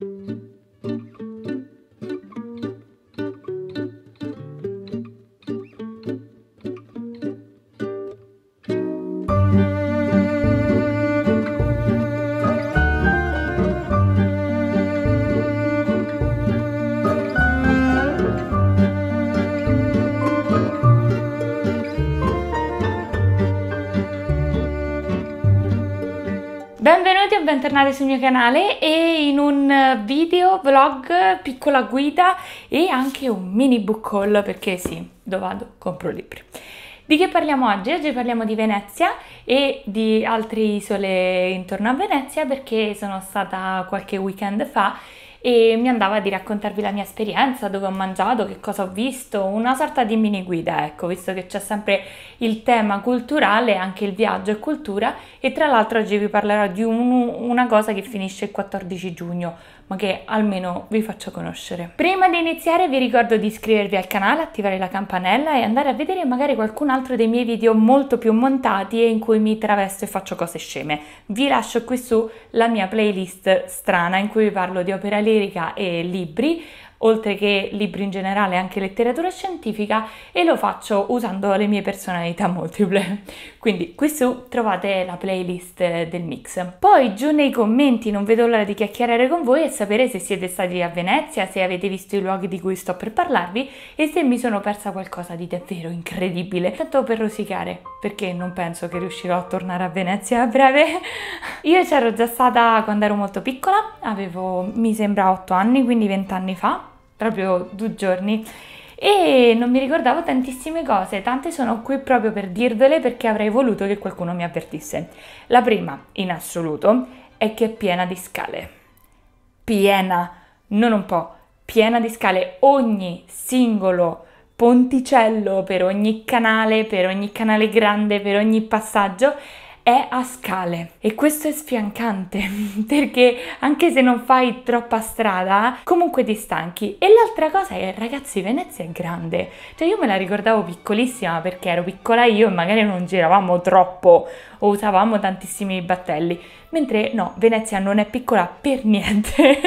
Thank you. bentornati sul mio canale e in un video, vlog, piccola guida e anche un mini book haul perché sì, dove vado compro libri. Di che parliamo oggi? Oggi parliamo di Venezia e di altre isole intorno a Venezia perché sono stata qualche weekend fa e mi andava di raccontarvi la mia esperienza, dove ho mangiato, che cosa ho visto, una sorta di mini guida, ecco, visto che c'è sempre il tema culturale, anche il viaggio e cultura e tra l'altro oggi vi parlerò di un, una cosa che finisce il 14 giugno, ma che almeno vi faccio conoscere. Prima di iniziare vi ricordo di iscrivervi al canale, attivare la campanella e andare a vedere magari qualcun altro dei miei video molto più montati e in cui mi travesto e faccio cose sceme. Vi lascio qui su la mia playlist strana in cui vi parlo di opera lirica e libri oltre che libri in generale anche letteratura scientifica e lo faccio usando le mie personalità multiple. Quindi qui su trovate la playlist eh, del mix. Poi giù nei commenti non vedo l'ora di chiacchierare con voi e sapere se siete stati a Venezia, se avete visto i luoghi di cui sto per parlarvi e se mi sono persa qualcosa di davvero incredibile. Tanto per rosicare, perché non penso che riuscirò a tornare a Venezia a breve. Io c'ero già stata quando ero molto piccola, avevo mi sembra 8 anni, quindi 20 anni fa, proprio due giorni e non mi ricordavo tantissime cose, tante sono qui proprio per dirvele perché avrei voluto che qualcuno mi avvertisse. La prima, in assoluto, è che è piena di scale. Piena, non un po', piena di scale. Ogni singolo ponticello per ogni canale, per ogni canale grande, per ogni passaggio è a scale e questo è sfiancante perché anche se non fai troppa strada comunque ti stanchi e l'altra cosa è ragazzi Venezia è grande cioè io me la ricordavo piccolissima perché ero piccola io e magari non giravamo troppo o usavamo tantissimi battelli mentre no Venezia non è piccola per niente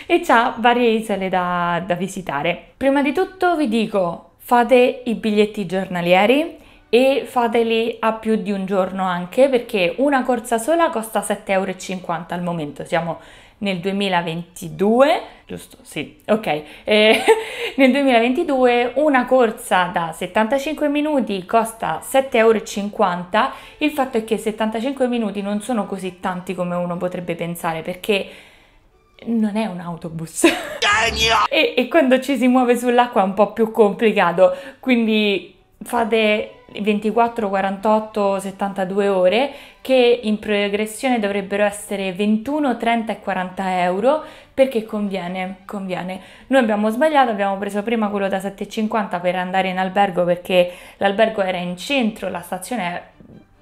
e ha varie isole da, da visitare prima di tutto vi dico fate i biglietti giornalieri e fateli a più di un giorno anche perché una corsa sola costa 7,50 euro al momento, siamo nel 2022, giusto? Sì, ok. Eh, nel 2022 una corsa da 75 minuti costa 7,50 euro. Il fatto è che 75 minuti non sono così tanti come uno potrebbe pensare perché non è un autobus. e, e quando ci si muove sull'acqua è un po' più complicato, quindi fate 24, 48, 72 ore che in progressione dovrebbero essere 21, 30 e 40 euro perché conviene, conviene. Noi abbiamo sbagliato, abbiamo preso prima quello da 7,50 per andare in albergo perché l'albergo era in centro, la stazione è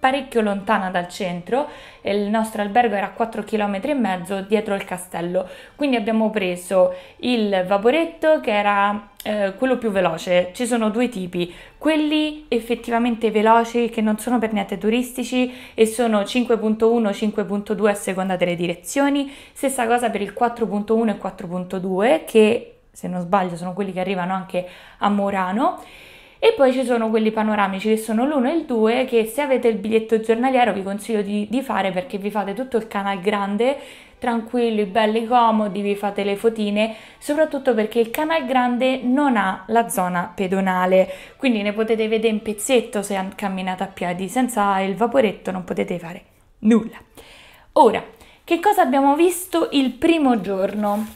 parecchio lontana dal centro, il nostro albergo era a 4 km e mezzo dietro il castello, quindi abbiamo preso il vaporetto che era eh, quello più veloce, ci sono due tipi, quelli effettivamente veloci che non sono per niente turistici e sono 5.1, 5.2 a seconda delle direzioni, stessa cosa per il 4.1 e 4.2 che se non sbaglio sono quelli che arrivano anche a Murano e poi ci sono quelli panoramici che sono l'uno e il 2 che se avete il biglietto giornaliero vi consiglio di, di fare perché vi fate tutto il canal grande tranquilli, belli comodi, vi fate le fotine, soprattutto perché il canal grande non ha la zona pedonale, quindi ne potete vedere in pezzetto se camminate a piedi, senza il vaporetto non potete fare nulla. Ora, che cosa abbiamo visto il primo giorno?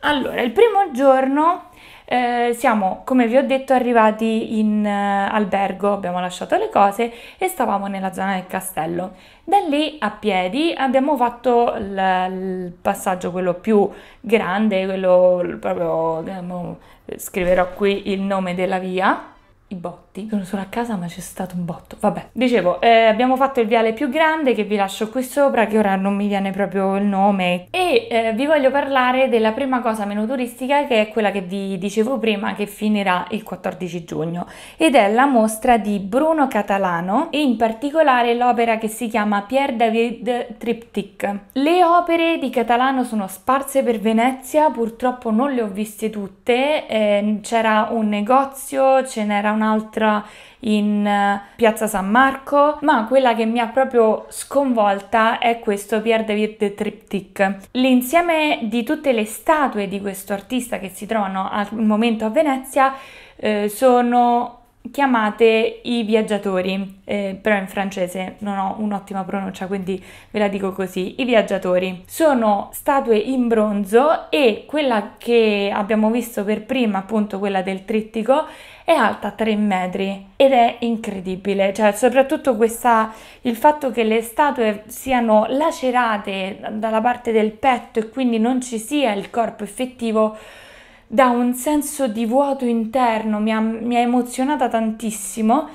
Allora, il primo giorno eh, siamo, come vi ho detto, arrivati in eh, albergo, abbiamo lasciato le cose e stavamo nella zona del castello. Da lì a piedi abbiamo fatto l- il passaggio, quello più grande, quello proprio, eh, scriverò qui il nome della via, i botti fatti. Sono solo a casa ma c'è stato un botto. Vabbè. Dicevo, eh, abbiamo fatto il viale più grande che vi lascio qui sopra, che ora non mi viene proprio il nome. E eh, vi voglio parlare della prima cosa meno turistica che è quella che vi dicevo prima che finirà il 14 giugno. Ed è la mostra di Bruno Catalano e in particolare l'opera che si chiama Pier David Triptych. Le opere di Catalano sono sparse per Venezia, purtroppo non le ho viste tutte. Eh, c'era un negozio, ce n'era un altro Londra, in eh, Piazza San Marco, ma quella che mi ha proprio sconvolta è questo Pierre David Triptych. L'insieme di tutte le statue di questo artista che si trovano al momento a Venezia eh, sono chiamate i viaggiatori, eh, però in francese non ho un'ottima pronuncia, quindi ve la dico così, i viaggiatori. Sono statue in bronzo e quella che abbiamo visto per prima, appunto quella del trittico, è alta 3 metri ed è incredibile, cioè soprattutto questa, il fatto che le statue siano lacerate dalla parte del petto e quindi non ci sia il corpo effettivo dà un senso di vuoto interno, mi ha, mi ha emozionata tantissimo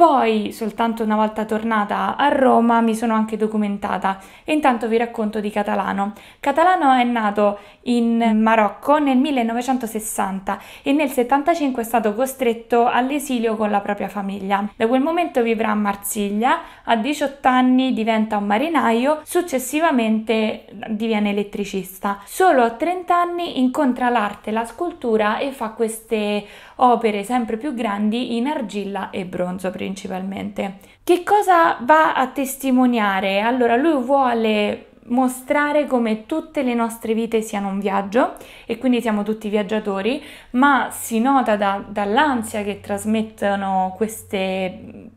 poi, soltanto una volta tornata a Roma, mi sono anche documentata e intanto vi racconto di Catalano. Catalano è nato in Marocco nel 1960 e nel 75 è stato costretto all'esilio con la propria famiglia. Da quel momento vivrà a Marsiglia, a 18 anni diventa un marinaio, successivamente diviene elettricista. Solo a 30 anni incontra l'arte, la scultura e fa queste opere sempre più grandi in argilla e bronzo principalmente principalmente. Che cosa va a testimoniare? Allora, lui vuole mostrare come tutte le nostre vite siano un viaggio e quindi siamo tutti viaggiatori, ma si nota da, dall'ansia che trasmettono queste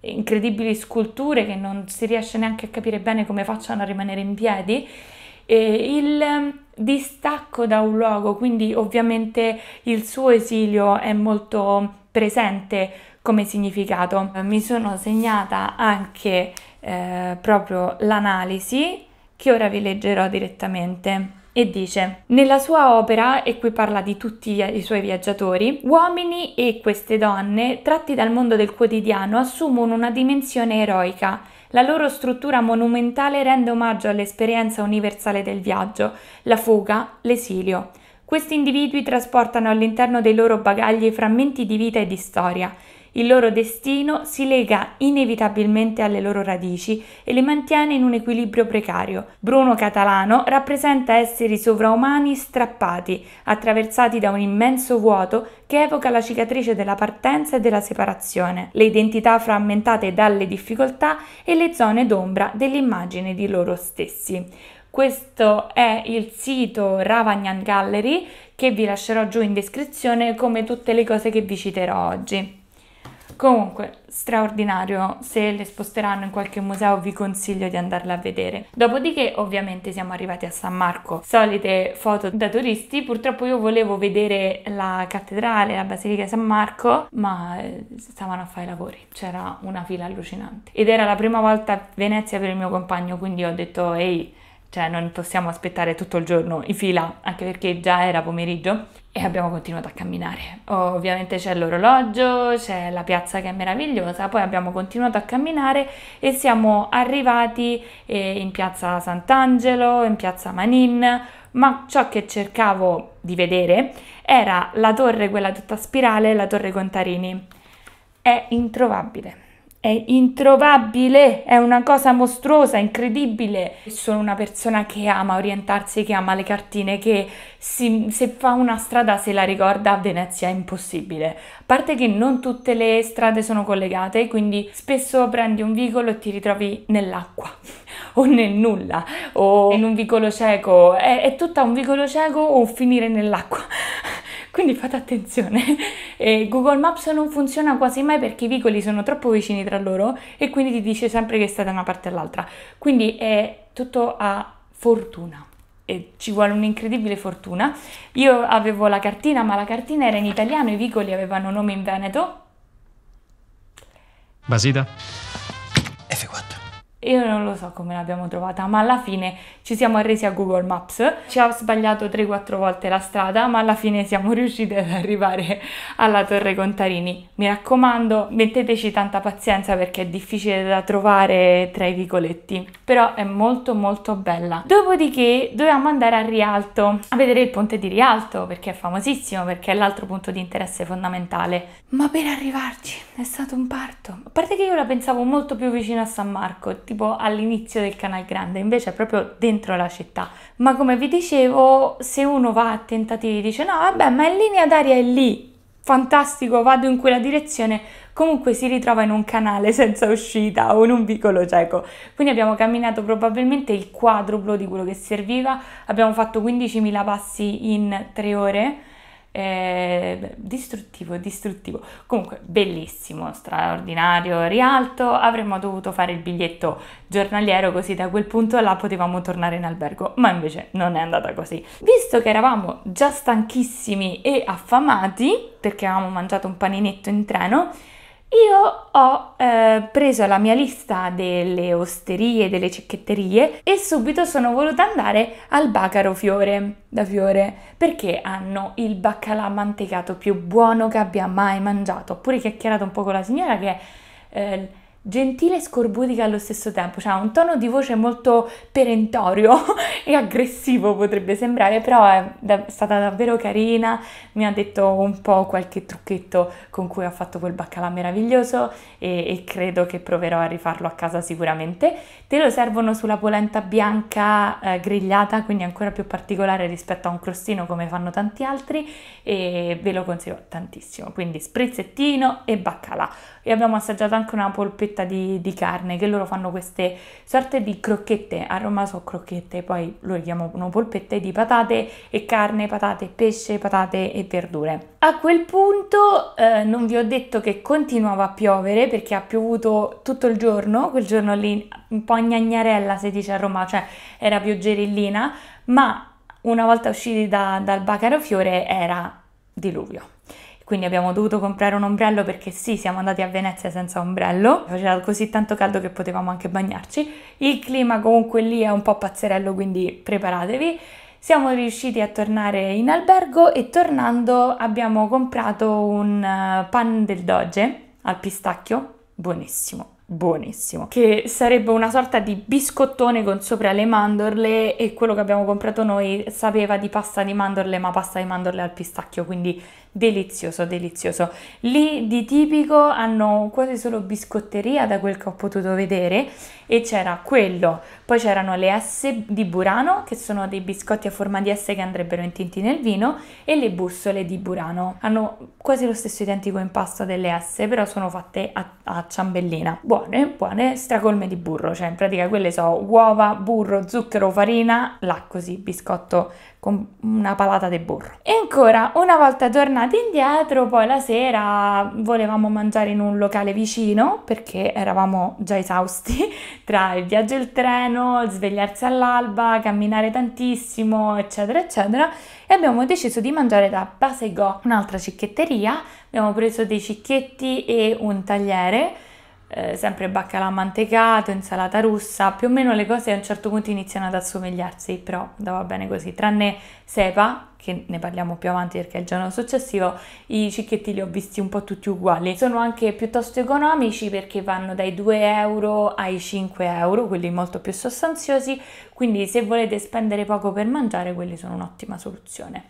incredibili sculture che non si riesce neanche a capire bene come facciano a rimanere in piedi. E il distacco da un luogo, quindi ovviamente il suo esilio è molto presente, come significato. Mi sono segnata anche eh, proprio l'analisi che ora vi leggerò direttamente. E dice, nella sua opera, e qui parla di tutti i suoi viaggiatori, uomini e queste donne, tratti dal mondo del quotidiano, assumono una dimensione eroica. La loro struttura monumentale rende omaggio all'esperienza universale del viaggio, la fuga, l'esilio. Questi individui trasportano all'interno dei loro bagagli frammenti di vita e di storia, il loro destino si lega inevitabilmente alle loro radici e le mantiene in un equilibrio precario. Bruno Catalano rappresenta esseri sovraumani strappati, attraversati da un immenso vuoto che evoca la cicatrice della partenza e della separazione, le identità frammentate dalle difficoltà e le zone d'ombra dell'immagine di loro stessi. Questo è il sito Ravagnan Gallery che vi lascerò giù in descrizione come tutte le cose che vi citerò oggi. Comunque, straordinario, se le sposteranno in qualche museo vi consiglio di andarla a vedere. Dopodiché ovviamente siamo arrivati a San Marco, solite foto da turisti, purtroppo io volevo vedere la cattedrale, la Basilica di San Marco, ma eh, stavano a fare i lavori, c'era una fila allucinante. Ed era la prima volta a Venezia per il mio compagno, quindi ho detto ehi, cioè non possiamo aspettare tutto il giorno in fila, anche perché già era pomeriggio e abbiamo continuato a camminare. Ovviamente c'è l'orologio, c'è la piazza che è meravigliosa, poi abbiamo continuato a camminare e siamo arrivati eh, in piazza Sant'Angelo, in piazza Manin, ma ciò che cercavo di vedere era la torre, quella tutta spirale, la torre Contarini. È introvabile è introvabile, è una cosa mostruosa, incredibile. Sono una persona che ama orientarsi, che ama le cartine, che si, se fa una strada se la ricorda a Venezia è impossibile. A parte che non tutte le strade sono collegate, quindi spesso prendi un vicolo e ti ritrovi nell'acqua o nel nulla o in un vicolo cieco. È, è tutta un vicolo cieco o finire nell'acqua quindi fate attenzione. E eh, Google Maps non funziona quasi mai perché i vicoli sono troppo vicini tra loro e quindi ti dice sempre che stai da una parte all'altra. Quindi è tutto a fortuna. E ci vuole un'incredibile fortuna. Io avevo la cartina, ma la cartina era in italiano, i vicoli avevano nome in veneto. Basita F4 io non lo so come l'abbiamo trovata, ma alla fine ci siamo arresi a Google Maps, ci ha sbagliato 3-4 volte la strada, ma alla fine siamo riusciti ad arrivare alla Torre Contarini. Mi raccomando, metteteci tanta pazienza perché è difficile da trovare tra i vicoletti, però è molto molto bella. Dopodiché dovevamo andare a Rialto, a vedere il ponte di Rialto, perché è famosissimo, perché è l'altro punto di interesse fondamentale. Ma per arrivarci è stato un parto. A parte che io la pensavo molto più vicino a San Marco, tipo tipo all'inizio del Canal Grande, invece è proprio dentro la città. Ma come vi dicevo, se uno va a tentativi e dice no, vabbè, ma in linea d'aria è lì, fantastico, vado in quella direzione, comunque si ritrova in un canale senza uscita o in un vicolo cieco. Quindi abbiamo camminato probabilmente il quadruplo di quello che serviva, abbiamo fatto 15.000 passi in tre ore eh, distruttivo, distruttivo. Comunque bellissimo, straordinario, rialto, avremmo dovuto fare il biglietto giornaliero così da quel punto là potevamo tornare in albergo, ma invece non è andata così. Visto che eravamo già stanchissimi e affamati, perché avevamo mangiato un paninetto in treno, io ho eh, preso la mia lista delle osterie, delle cicchetterie e subito sono voluta andare al Bacaro Fiore da Fiore perché hanno il baccalà mantecato più buono che abbia mai mangiato. Ho pure chiacchierato un po' con la signora che eh, gentile e scorbutica allo stesso tempo, cioè ha un tono di voce molto perentorio e aggressivo potrebbe sembrare, però è da- stata davvero carina, mi ha detto un po' qualche trucchetto con cui ho fatto quel baccalà meraviglioso e-, e credo che proverò a rifarlo a casa sicuramente. Te lo servono sulla polenta bianca eh, grigliata, quindi ancora più particolare rispetto a un crostino come fanno tanti altri e ve lo consiglio tantissimo. Quindi sprizzettino e baccalà. E abbiamo assaggiato anche una polpetta di, di carne che loro fanno queste sorte di crocchette, a Roma sono crocchette, poi lo chiamano polpette di patate e carne, patate, pesce, patate e verdure. A quel punto eh, non vi ho detto che continuava a piovere perché ha piovuto tutto il giorno, quel giorno lì un po' po' gnagnarella si dice a Roma, cioè era più gerillina, ma una volta usciti da, dal Bacaro Fiore era diluvio. Quindi abbiamo dovuto comprare un ombrello perché sì, siamo andati a Venezia senza ombrello, faceva così tanto caldo che potevamo anche bagnarci. Il clima comunque lì è un po' pazzerello, quindi preparatevi. Siamo riusciti a tornare in albergo e tornando abbiamo comprato un eh, pan del doge al pistacchio, buonissimo, buonissimo, che sarebbe una sorta di biscottone con sopra le mandorle e quello che abbiamo comprato noi sapeva di pasta di mandorle ma pasta di mandorle al pistacchio, quindi delizioso, delizioso. Lì di tipico hanno quasi solo biscotteria da quel che ho potuto vedere e c'era quello, poi c'erano le S di Burano che sono dei biscotti a forma di S che andrebbero intinti nel vino e le bussole di Burano. Hanno quasi lo stesso identico impasto delle S però sono fatte a, a ciambellina. Buone, buone, stracolme di burro, cioè in pratica quelle sono uova, burro, zucchero, farina, là così, biscotto con una palata di burro. E ancora, una volta tornati indietro, poi la sera volevamo mangiare in un locale vicino perché eravamo già esausti tra il viaggio e il treno, svegliarsi all'alba, camminare tantissimo, eccetera, eccetera. E abbiamo deciso di mangiare da Basego, un'altra cicchetteria. Abbiamo preso dei cicchetti e un tagliere eh, sempre baccalà mantecato, insalata russa, più o meno le cose a un certo punto iniziano ad assomigliarsi, però va bene così, tranne sepa, che ne parliamo più avanti perché è il giorno successivo, i cicchetti li ho visti un po' tutti uguali. Sono anche piuttosto economici perché vanno dai 2 euro ai 5 euro, quelli molto più sostanziosi, quindi se volete spendere poco per mangiare quelli sono un'ottima soluzione.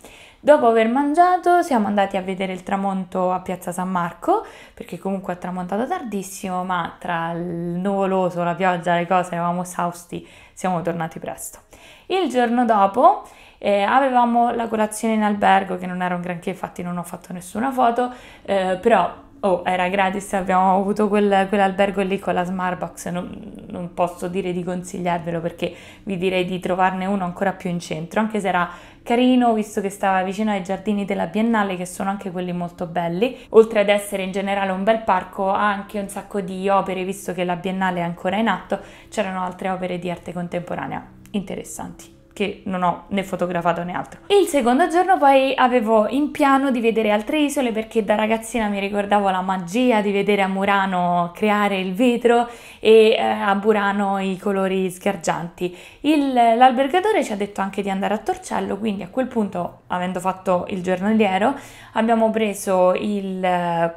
Dopo aver mangiato siamo andati a vedere il tramonto a Piazza San Marco, perché comunque ha tramontato tardissimo, ma tra il nuvoloso, la pioggia, le cose, eravamo esausti, siamo tornati presto. Il giorno dopo eh, avevamo la colazione in albergo, che non era un granché, infatti non ho fatto nessuna foto, eh, però Oh, era gratis, abbiamo avuto quel, quell'albergo lì con la Smartbox, non, non, posso dire di consigliarvelo perché vi direi di trovarne uno ancora più in centro, anche se era carino visto che stava vicino ai giardini della Biennale che sono anche quelli molto belli, oltre ad essere in generale un bel parco ha anche un sacco di opere visto che la Biennale è ancora in atto, c'erano altre opere di arte contemporanea interessanti che non ho né fotografato né altro. Il secondo giorno poi avevo in piano di vedere altre isole perché da ragazzina mi ricordavo la magia di vedere a Murano creare il vetro e eh, a Burano i colori sgargianti. Il, l'albergatore ci ha detto anche di andare a Torcello, quindi a quel punto, avendo fatto il giornaliero, abbiamo preso il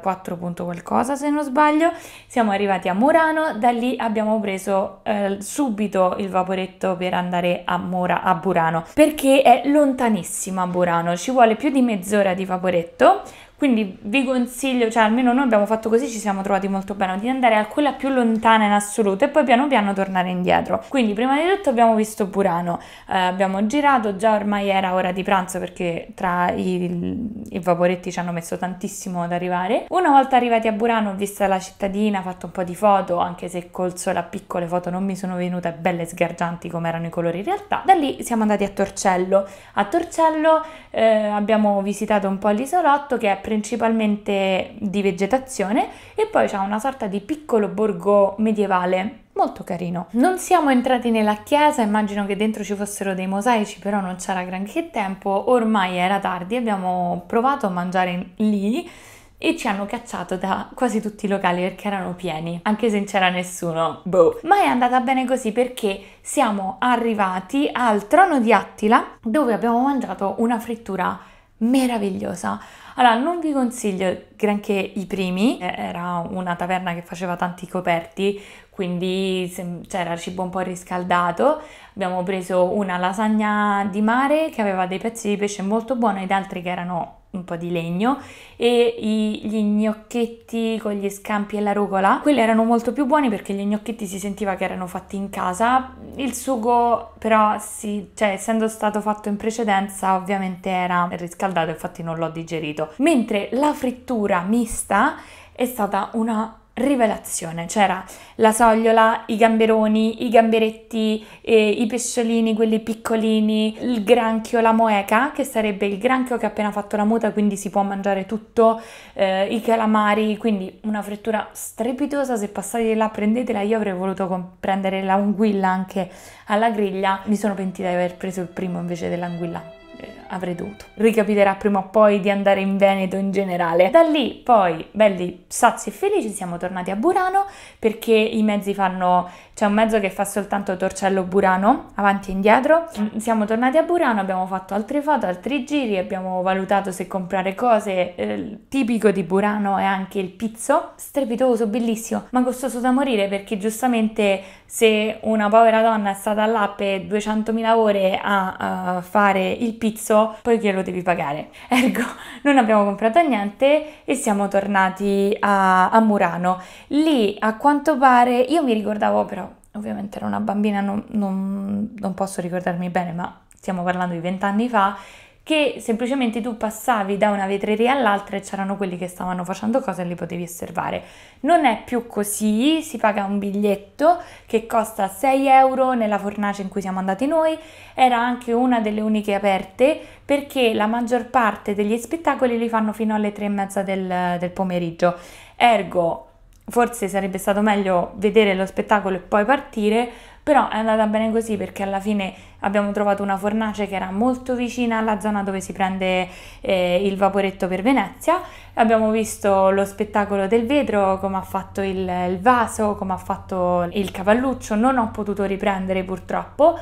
4 eh, punto qualcosa se non sbaglio, siamo arrivati a Murano, da lì abbiamo preso eh, subito il vaporetto per andare a Mora a Burano perché è lontanissima a Burano, ci vuole più di mezz'ora di vaporetto quindi vi consiglio, cioè almeno noi abbiamo fatto così, ci siamo trovati molto bene, di andare a quella più lontana in assoluto e poi piano piano tornare indietro. Quindi prima di tutto abbiamo visto Burano, eh, abbiamo girato, già ormai era ora di pranzo perché tra i, i vaporetti ci hanno messo tantissimo ad arrivare. Una volta arrivati a Burano ho visto la cittadina, ho fatto un po' di foto, anche se col sole a piccole foto non mi sono venute belle sgargianti come erano i colori in realtà. Da lì siamo andati a Torcello. A Torcello eh, abbiamo visitato un po' l'isolotto che è principalmente di vegetazione e poi c'è una sorta di piccolo borgo medievale molto carino. Non siamo entrati nella chiesa, immagino che dentro ci fossero dei mosaici, però non c'era granché tempo, ormai era tardi, abbiamo provato a mangiare lì e ci hanno cacciato da quasi tutti i locali perché erano pieni, anche se non c'era nessuno, boh. Ma è andata bene così perché siamo arrivati al trono di Attila dove abbiamo mangiato una frittura meravigliosa. Allora, non vi consiglio granché i primi, eh, era una taverna che faceva tanti coperti, quindi c'era cibo un po' riscaldato. Abbiamo preso una lasagna di mare che aveva dei pezzi di pesce molto buoni ed altri che erano un po' di legno e i, gli gnocchetti con gli scampi e la rucola. Quelli erano molto più buoni perché gli gnocchetti si sentiva che erano fatti in casa. Il sugo però sì, cioè essendo stato fatto in precedenza ovviamente era riscaldato infatti non l'ho digerito. Mentre la frittura mista è stata una rivelazione, c'era la sogliola, i gamberoni, i gamberetti, eh, i pesciolini, quelli piccolini, il granchio, la moeca, che sarebbe il granchio che ha appena fatto la muta, quindi si può mangiare tutto, eh, i calamari, quindi una frittura strepitosa, se passate là prendetela, io avrei voluto prendere l'anguilla anche alla griglia, mi sono pentita di aver preso il primo invece dell'anguilla, eh, avrei dovuto. Ricapiterà prima o poi di andare in Veneto in generale. Da lì poi, belli sazi e felici, siamo tornati a Burano perché i mezzi fanno c'è un mezzo che fa soltanto torcello Burano, avanti e indietro. Mm, siamo tornati a Burano, abbiamo fatto altre foto, altri giri, abbiamo valutato se comprare cose. Eh, il tipico di Burano è anche il pizzo, strepitoso, bellissimo, ma costoso da morire perché giustamente se una povera donna è stata là per 200.000 ore a uh, fare il pizzo, poi glielo devi pagare. Ergo, non abbiamo comprato niente e siamo tornati a, a Murano. Lì, a quanto pare, io mi ricordavo però ovviamente ero una bambina, non, non, non posso ricordarmi bene, ma stiamo parlando di vent'anni fa, che semplicemente tu passavi da una vetreria all'altra e c'erano quelli che stavano facendo cose e li potevi osservare. Non è più così, si paga un biglietto che costa 6 euro nella fornace in cui siamo andati noi, era anche una delle uniche aperte perché la maggior parte degli spettacoli li fanno fino alle tre e mezza del, del pomeriggio. Ergo, forse sarebbe stato meglio vedere lo spettacolo e poi partire, però è andata bene così perché alla fine abbiamo trovato una fornace che era molto vicina alla zona dove si prende eh, il vaporetto per Venezia, abbiamo visto lo spettacolo del vetro, come ha fatto il, il vaso, come ha fatto il cavalluccio, non ho potuto riprendere purtroppo,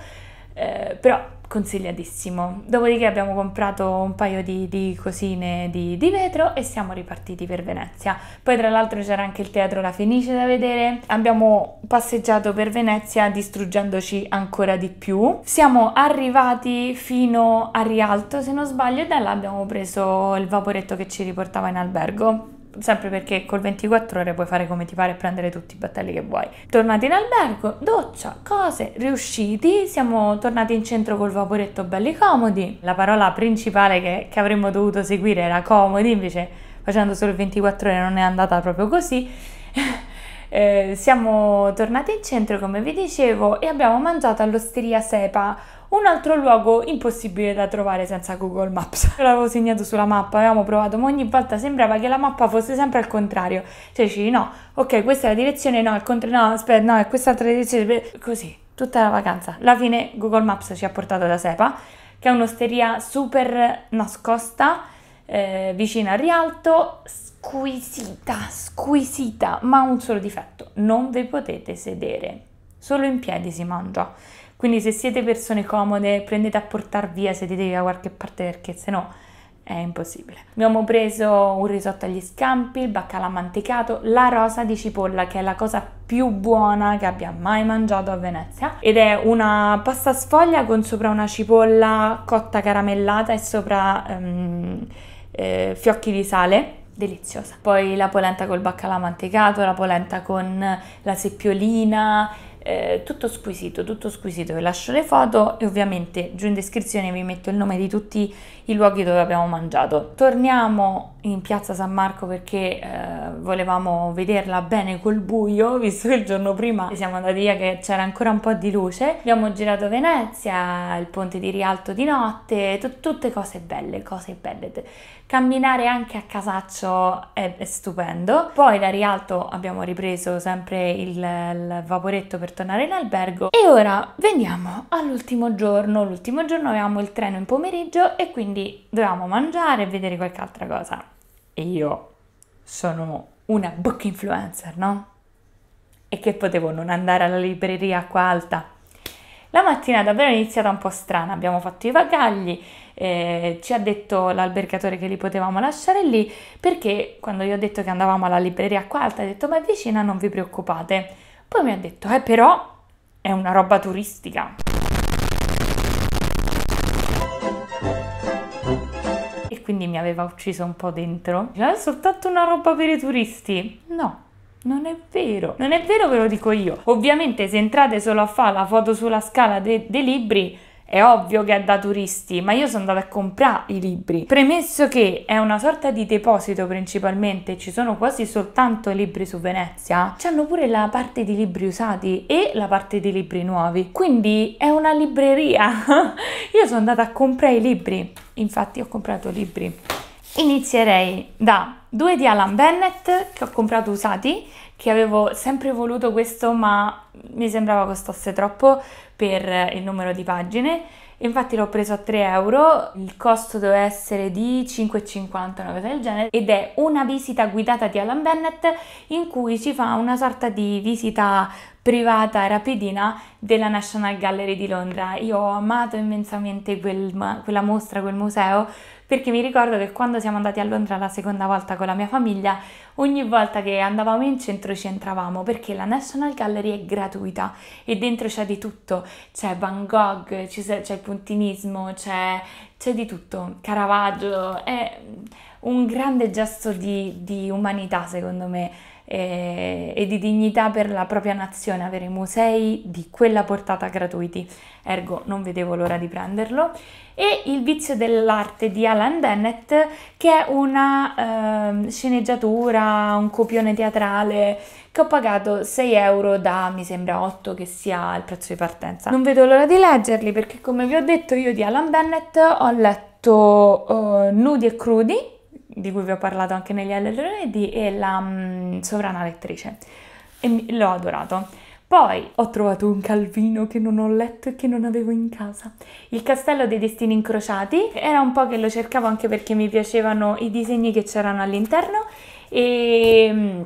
eh, però consigliatissimo. Dopodiché abbiamo comprato un paio di, di cosine di, di, vetro e siamo ripartiti per Venezia. Poi tra l'altro c'era anche il teatro La Fenice da vedere. Abbiamo passeggiato per Venezia distruggendoci ancora di più. Siamo arrivati fino a Rialto se non sbaglio e da là abbiamo preso il vaporetto che ci riportava in albergo sempre perché col 24 ore puoi fare come ti pare e prendere tutti i battelli che vuoi. Tornati in albergo, doccia, cose, riusciti, siamo tornati in centro col vaporetto belli comodi. La parola principale che, che avremmo dovuto seguire era comodi, invece facendo solo 24 ore non è andata proprio così. eh, siamo tornati in centro, come vi dicevo, e abbiamo mangiato all'osteria Sepa un altro luogo impossibile da trovare senza Google Maps. L'avevo segnato sulla mappa, avevamo provato, ma ogni volta sembrava che la mappa fosse sempre al contrario. Cioè, dici, no, ok, questa è la direzione, no, al contrario, no, aspetta, no, è quest'altra direzione, così, tutta la vacanza. Alla fine Google Maps ci ha portato da Sepa, che è un'osteria super nascosta, eh, vicina al Rialto, squisita, squisita, ma ha un solo difetto, non vi potete sedere, solo in piedi si mangia. Quindi se siete persone comode, prendete a portar via, sedetevi da qualche parte perché sennò è impossibile. Abbiamo preso un risotto agli scampi, il baccalà mantecato, la rosa di cipolla che è la cosa più buona che abbia mai mangiato a Venezia ed è una pasta sfoglia con sopra una cipolla cotta caramellata e sopra um, eh, fiocchi di sale deliziosa. Poi la polenta col baccalà mantecato, la polenta con la seppiolina, eh, tutto squisito, tutto squisito, vi lascio le foto e ovviamente giù in descrizione vi metto il nome di tutti i luoghi dove abbiamo mangiato. Torniamo in piazza San Marco perché eh, volevamo vederla bene col buio, visto che il giorno prima siamo andati via che c'era ancora un po' di luce. Abbiamo girato Venezia, il ponte di Rialto di notte, t- tutte cose belle, cose belle. Camminare anche a Casaccio è, è stupendo. Poi da Rialto abbiamo ripreso sempre il, il vaporetto per tornare in albergo e ora veniamo all'ultimo giorno. L'ultimo giorno avevamo il treno in pomeriggio e quindi dovevamo mangiare e vedere qualche altra cosa e io sono una book influencer, no? E che potevo non andare alla libreria acqua alta? La mattina davvero è iniziata un po' strana, abbiamo fatto i bagagli, eh, ci ha detto l'albergatore che li potevamo lasciare lì perché quando io ho detto che andavamo alla libreria qua alta ha detto ma è vicina non vi preoccupate. Poi mi ha detto eh però è una roba turistica. quindi mi aveva ucciso un po' dentro. Ah, è soltanto una roba per i turisti. No, non è vero, non è vero ve lo dico io. Ovviamente se entrate solo a fare la foto sulla scala dei libri è ovvio che è da turisti, ma io sono andata a comprare i libri. Premesso che è una sorta di deposito principalmente, ci sono quasi soltanto libri su Venezia, c'hanno pure la parte di libri usati e la parte di libri nuovi. Quindi è una libreria. io sono andata a comprare i libri. Infatti ho comprato libri. Inizierei da due di Alan Bennett che ho comprato usati che avevo sempre voluto questo ma mi sembrava costasse troppo per il numero di pagine. Infatti l'ho preso a 3 euro, il costo doveva essere di 5,50 una cosa del genere ed è una visita guidata di Alan Bennett in cui ci fa una sorta di visita privata rapidina della National Gallery di Londra. Io ho amato immensamente quel, quella mostra, quel museo perché mi ricordo che quando siamo andati a Londra la seconda volta con la mia famiglia, ogni volta che andavamo in centro ci entravamo perché la National Gallery è gratuita e dentro c'è di tutto, c'è Van Gogh, c'è il puntinismo, c'è, c'è di tutto, Caravaggio, è un grande gesto di, di umanità secondo me e, eh, e di dignità per la propria nazione avere musei di quella portata gratuiti, ergo non vedevo l'ora di prenderlo, e Il vizio dell'arte di Alan Dennett, che è una eh, sceneggiatura, un copione teatrale che ho pagato 6 euro da mi sembra 8 che sia il prezzo di partenza. Non vedo l'ora di leggerli perché come vi ho detto io di Alan Bennett ho letto eh, Nudi e Crudi di cui vi ho parlato anche negli LLD e la mm, sovrana lettrice e l'ho adorato. Poi ho trovato un Calvino che non ho letto e che non avevo in casa. Il Castello dei Destini Incrociati, era un po' che lo cercavo anche perché mi piacevano i disegni che c'erano all'interno e mm,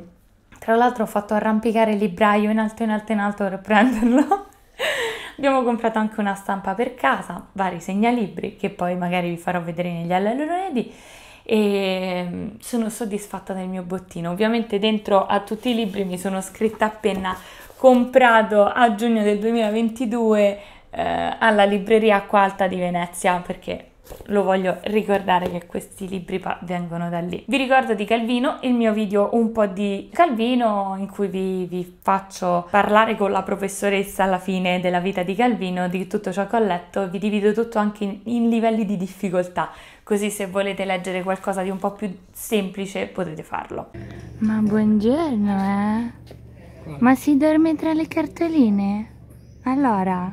tra l'altro ho fatto arrampicare il libraio in alto in alto in alto per prenderlo. Abbiamo comprato anche una stampa per casa, vari segnalibri che poi magari vi farò vedere negli LLD e mm, sono soddisfatta del mio bottino. Ovviamente dentro a tutti i libri mi sono scritta appena penna comprato a giugno del 2022 eh, alla libreria Acqua Alta di Venezia perché lo voglio ricordare che questi libri vengono da lì. Vi ricordo di Calvino, il mio video un po' di Calvino in cui vi, vi, faccio parlare con la professoressa alla fine della vita di Calvino, di tutto ciò che ho letto, vi divido tutto anche in, in livelli di difficoltà così se volete leggere qualcosa di un po' più semplice potete farlo. Ma buongiorno, eh? Ma si dorme tra le cartoline? Allora,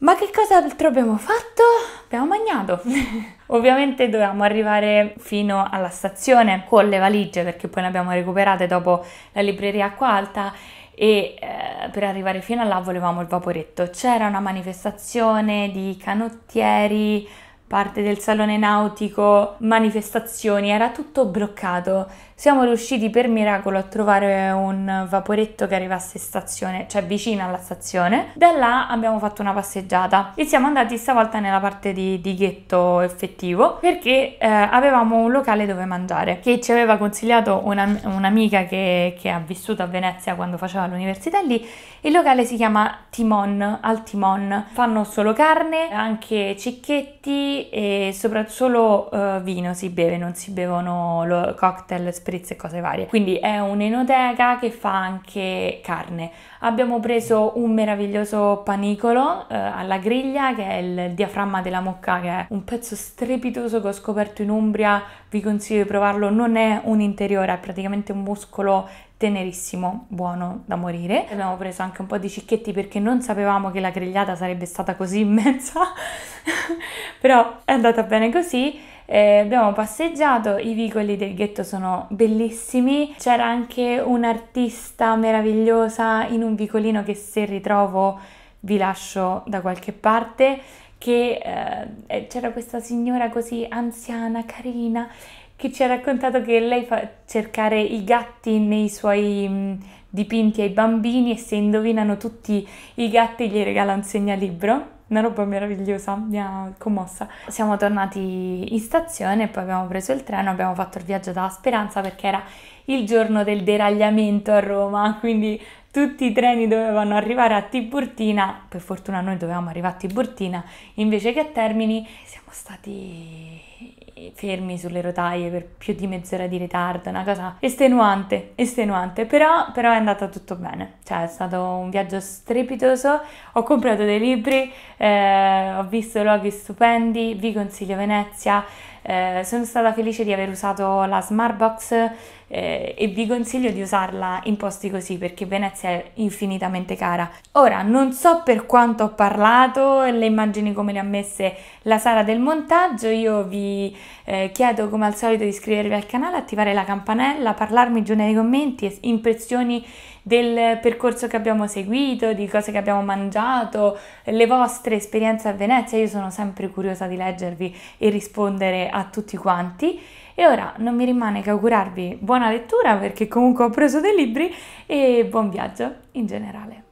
ma che cosa altro abbiamo fatto? Abbiamo mangiato. Ovviamente dovevamo arrivare fino alla stazione con le valigie perché poi le abbiamo recuperate dopo la libreria Acqua Alta e eh, per arrivare fino a là volevamo il vaporetto. C'era una manifestazione di canottieri, parte del salone nautico, manifestazioni, era tutto bloccato. Siamo riusciti per miracolo a trovare un vaporetto che arrivasse in stazione, cioè vicino alla stazione. Da là abbiamo fatto una passeggiata e siamo andati stavolta nella parte di, di ghetto effettivo perché eh, avevamo un locale dove mangiare che ci aveva consigliato una, un'amica che, che ha vissuto a Venezia quando faceva l'università lì. Il locale si chiama Timon, al Timon. Fanno solo carne, anche cicchetti, e soprattutto solo uh, vino si beve, non si bevono lo, cocktail, spritz e cose varie. Quindi è un'enoteca che fa anche carne. Abbiamo preso un meraviglioso panicolo eh, alla griglia che è il diaframma della mocca che è un pezzo strepitoso che ho scoperto in Umbria, vi consiglio di provarlo, non è un interiore, è praticamente un muscolo tenerissimo, buono da morire. Abbiamo preso anche un po' di cicchetti perché non sapevamo che la grigliata sarebbe stata così immensa, però è andata bene così eh, abbiamo passeggiato, i vicoli del ghetto sono bellissimi, c'era anche un'artista meravigliosa in un vicolino che se ritrovo vi lascio da qualche parte, che eh, eh c'era questa signora così anziana, carina, che ci ha raccontato che lei fa cercare i gatti nei suoi mh, mm, dipinti ai bambini e se indovinano tutti i gatti gli regala un segnalibro una roba meravigliosa, mi ha commossa. Siamo tornati in stazione, poi abbiamo preso il treno, abbiamo fatto il viaggio dalla Speranza perché era il giorno del deragliamento a Roma, quindi tutti i treni dovevano arrivare a Tiburtina, per fortuna noi dovevamo arrivare a Tiburtina invece che a Termini, siamo stati fermi sulle rotaie per più di mezz'ora di ritardo, una cosa estenuante, estenuante, però, però è andato tutto bene, cioè è stato un viaggio strepitoso, ho comprato dei libri, eh, ho visto luoghi stupendi, vi consiglio Venezia, eh, sono stata felice di aver usato la Smartbox eh, e vi consiglio di usarla in posti così perché Venezia è infinitamente cara. Ora non so per quanto ho parlato, le immagini come le ha messe la Sara del montaggio, io vi eh, chiedo come al solito di iscrivervi al canale, attivare la campanella, parlarmi giù nei commenti, impressioni del percorso che abbiamo seguito, di cose che abbiamo mangiato, le vostre esperienze a Venezia, io sono sempre curiosa di leggervi e rispondere a tutti quanti. E ora non mi rimane che augurarvi buona lettura perché comunque ho preso dei libri e buon viaggio in generale.